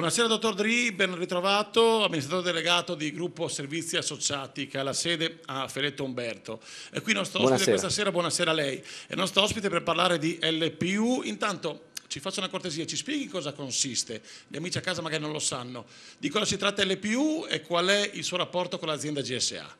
Buonasera dottor Dri, ben ritrovato, amministratore delegato di Gruppo Servizi Associati che ha la sede a Feretto Umberto. E qui nostro ospite buonasera. questa sera, buonasera a lei, è nostro ospite per parlare di LPU. Intanto ci faccia una cortesia, ci spieghi cosa consiste, gli amici a casa magari non lo sanno, di cosa si tratta LPU e qual è il suo rapporto con l'azienda GSA.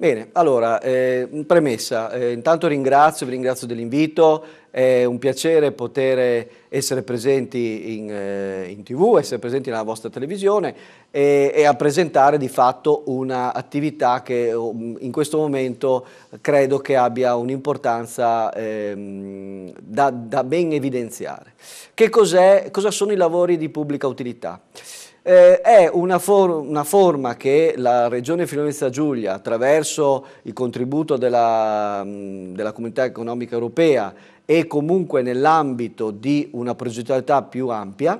Bene, allora, eh, premessa, eh, intanto ringrazio, vi ringrazio dell'invito, è un piacere poter essere presenti in, eh, in, tv, essere presenti nella vostra televisione e, e a presentare di fatto un'attività che mm, in questo momento credo che abbia un'importanza ehm, da, da, ben evidenziare. Che cos'è, cosa sono i lavori di pubblica utilità? Eh, è una, for una, forma che la Regione Friulenza Giulia, attraverso il contributo della, della Comunità Economica Europea e comunque nell'ambito di una progettualità più ampia,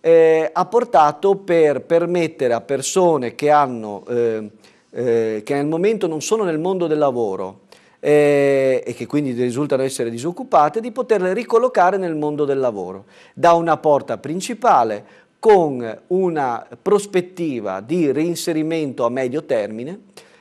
eh, ha portato per permettere a persone che, hanno, eh, eh che nel momento non sono nel mondo del lavoro, eh, e che quindi risultano essere disoccupate, di poterle ricollocare nel mondo del lavoro, da una porta principale con una prospettiva di reinserimento a medio termine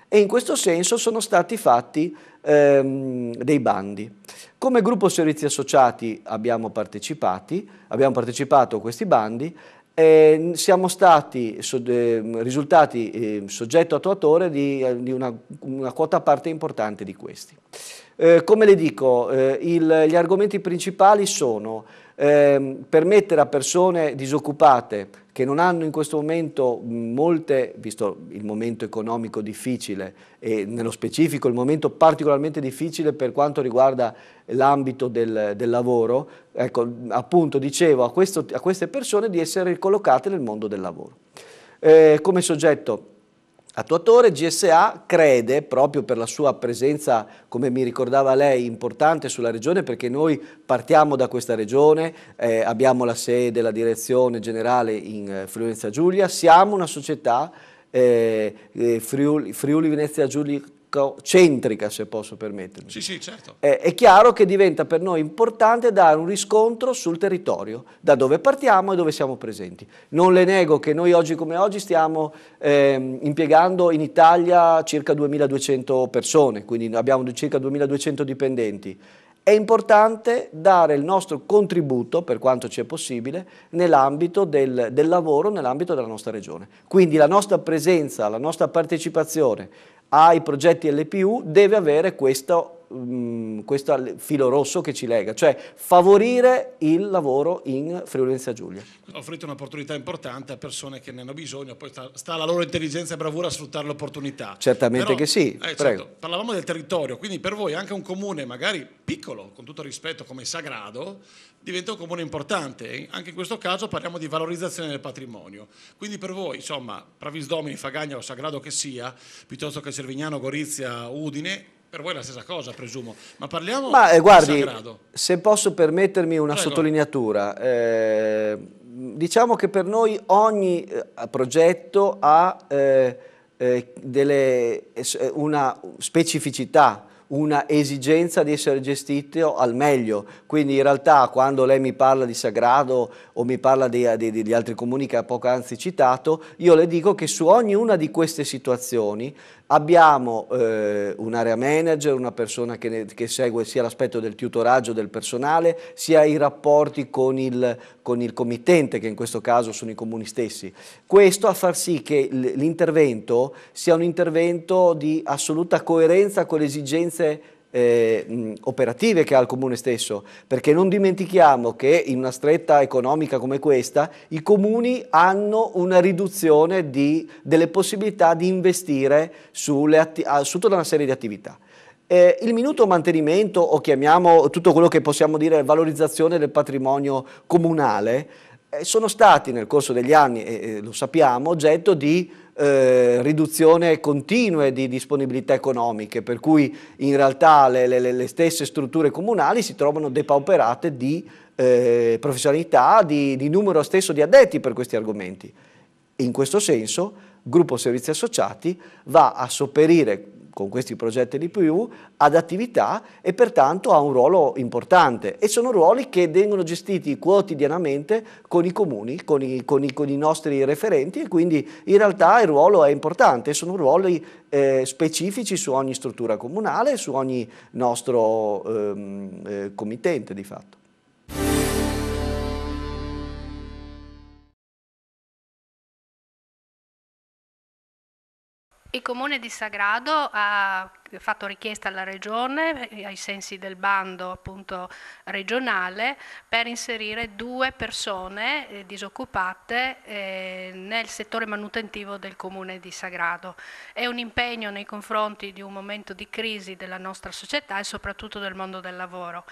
e in questo senso sono stati fatti ehm, dei bandi. Come gruppo servizi associati abbiamo, abbiamo partecipato a questi bandi e siamo stati so, eh, risultati eh, soggetto attuatore di, eh, di una, una, quota parte importante di questi. Eh, come le dico, eh, il, gli argomenti principali sono eh, permettere a persone disoccupate che non hanno in questo momento molte, visto il momento economico difficile e nello specifico il momento particolarmente difficile per quanto riguarda l'ambito del, del, lavoro, ecco, appunto dicevo a, questo, a, queste persone di essere ricollocate nel mondo del lavoro. Eh, come soggetto attuatore, GSA crede proprio per la sua presenza, come mi ricordava lei, importante sulla regione perché noi partiamo da questa regione, eh, abbiamo la sede, la direzione generale in eh, Friulenza Giulia, siamo una società eh, eh Friuli, Friuli Venezia Giulia centrica, se posso permettermi. Sì, sì, certo. È, eh, è, chiaro che diventa per noi importante dare un riscontro sul territorio, da dove partiamo e dove siamo presenti. Non le nego che noi oggi come oggi stiamo eh, impiegando in Italia circa 2.200 persone, quindi abbiamo circa 2.200 dipendenti. È importante dare il nostro contributo, per quanto ci è possibile, nell'ambito del, del lavoro, nell'ambito della nostra regione. Quindi la nostra presenza, la nostra partecipazione ai progetti LPU deve avere questo mh, mm, questo filo rosso che ci lega, cioè favorire il lavoro in Friuli Venezia Giulia. Offrite un'opportunità importante a persone che ne hanno bisogno, poi sta, sta la loro intelligenza e bravura a sfruttare l'opportunità. Certamente Però, che sì. Eh, certo, parlavamo del territorio, quindi per voi anche un comune magari piccolo, con tutto rispetto come Sagrado, diventa un comune importante. Anche in questo caso parliamo di valorizzazione del patrimonio. Quindi per voi, insomma, Pravis Domini, Fagagna o Sagrado che sia, piuttosto che Servignano, Gorizia, Udine, per voi è la stessa cosa, presumo, ma parliamo ma, eh, guardi, se posso permettermi una Prego. sottolineatura, eh, diciamo che per noi ogni eh, progetto ha eh, eh delle, eh, una specificità, una esigenza di essere gestito al meglio. Quindi in realtà quando lei mi parla di Sagrado o mi parla di, altri comuni che ha poco anzi citato, io le dico che su ognuna di queste situazioni Abbiamo eh, un'area manager, una persona che, ne, che segue sia l'aspetto del tutoraggio del personale, sia i rapporti con il, con il, committente, che in questo caso sono i comuni stessi. Questo a far sì che l'intervento sia un intervento di assoluta coerenza con le esigenze eh, operative che ha il comune stesso, perché non dimentichiamo che in una stretta economica come questa i comuni hanno una riduzione di, delle possibilità di investire su tutta una serie di attività. Eh, il minuto mantenimento o chiamiamo tutto quello che possiamo dire valorizzazione del patrimonio comunale eh, sono stati nel corso degli anni, lo sappiamo, oggetto di eh, riduzione continue di disponibilità economiche, per cui in realtà le, le, le stesse strutture comunali si trovano depauperate di eh, professionalità, di, di numero stesso di addetti per questi argomenti. In questo senso, Gruppo Servizi Associati va a sopperire con questi progetti di più ad attività e pertanto ha un ruolo importante e sono ruoli che vengono gestiti quotidianamente con i comuni, con i, con i, con i nostri referenti e quindi in realtà il ruolo è importante, sono ruoli eh, specifici su ogni struttura comunale, su ogni nostro ehm, eh, committente di fatto. Il comune di Sagrado ha fatto richiesta alla regione, eh, ai sensi del bando appunto regionale, per inserire due persone eh, disoccupate eh, nel settore manutentivo del comune di Sagrado. È un impegno nei confronti di un momento di crisi della nostra società e soprattutto del mondo del lavoro.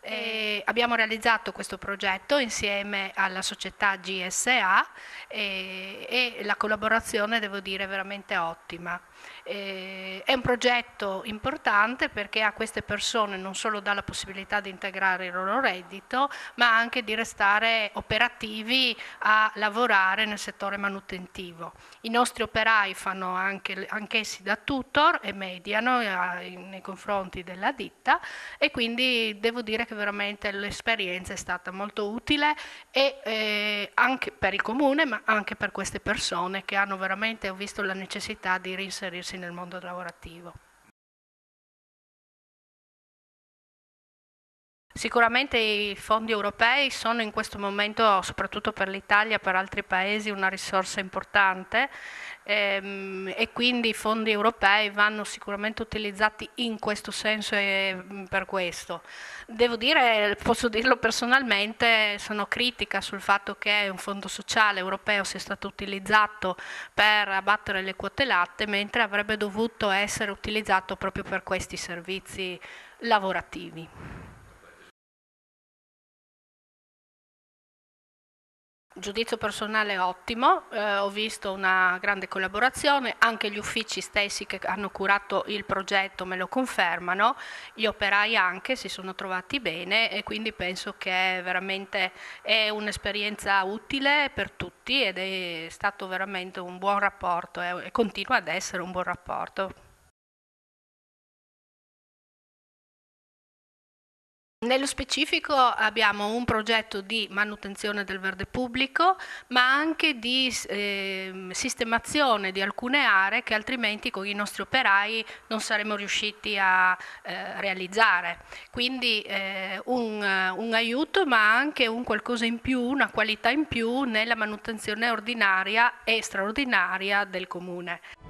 E eh, abbiamo realizzato questo progetto insieme alla società GSA e, eh, e la collaborazione devo dire è veramente ottima. E, eh, è un progetto importante perché a queste persone non solo dà la possibilità di integrare il loro reddito ma anche di restare operativi a lavorare nel settore manutentivo. I nostri operai fanno anche, anch'essi da tutor e mediano nei confronti della ditta e quindi devo dire che veramente l'esperienza è stata molto utile e eh, anche per il comune ma anche per queste persone che hanno veramente visto la necessità di reinserirsi nel mondo lavorativo. Sicuramente i fondi europei sono in questo momento, soprattutto per l'Italia, per altri paesi, una risorsa importante ehm, e quindi i fondi europei vanno sicuramente utilizzati in questo senso e mm, per questo. Devo dire, posso dirlo personalmente, sono critica sul fatto che un fondo sociale europeo sia stato utilizzato per abbattere le quote latte, mentre avrebbe dovuto essere utilizzato proprio per questi servizi lavorativi. giudizio personale ottimo, eh, ho visto una grande collaborazione, anche gli uffici stessi che hanno curato il progetto me lo confermano, gli operai anche si sono trovati bene e quindi penso che veramente è un'esperienza utile per tutti ed è stato veramente un buon rapporto e continua ad essere un buon rapporto. Nello specifico abbiamo un progetto di manutenzione del verde pubblico, ma anche di eh, sistemazione di alcune aree che altrimenti con i nostri operai non saremmo riusciti a eh, realizzare. Quindi eh, un, un, aiuto, ma anche un qualcosa in più, una qualità in più nella manutenzione ordinaria e straordinaria del comune.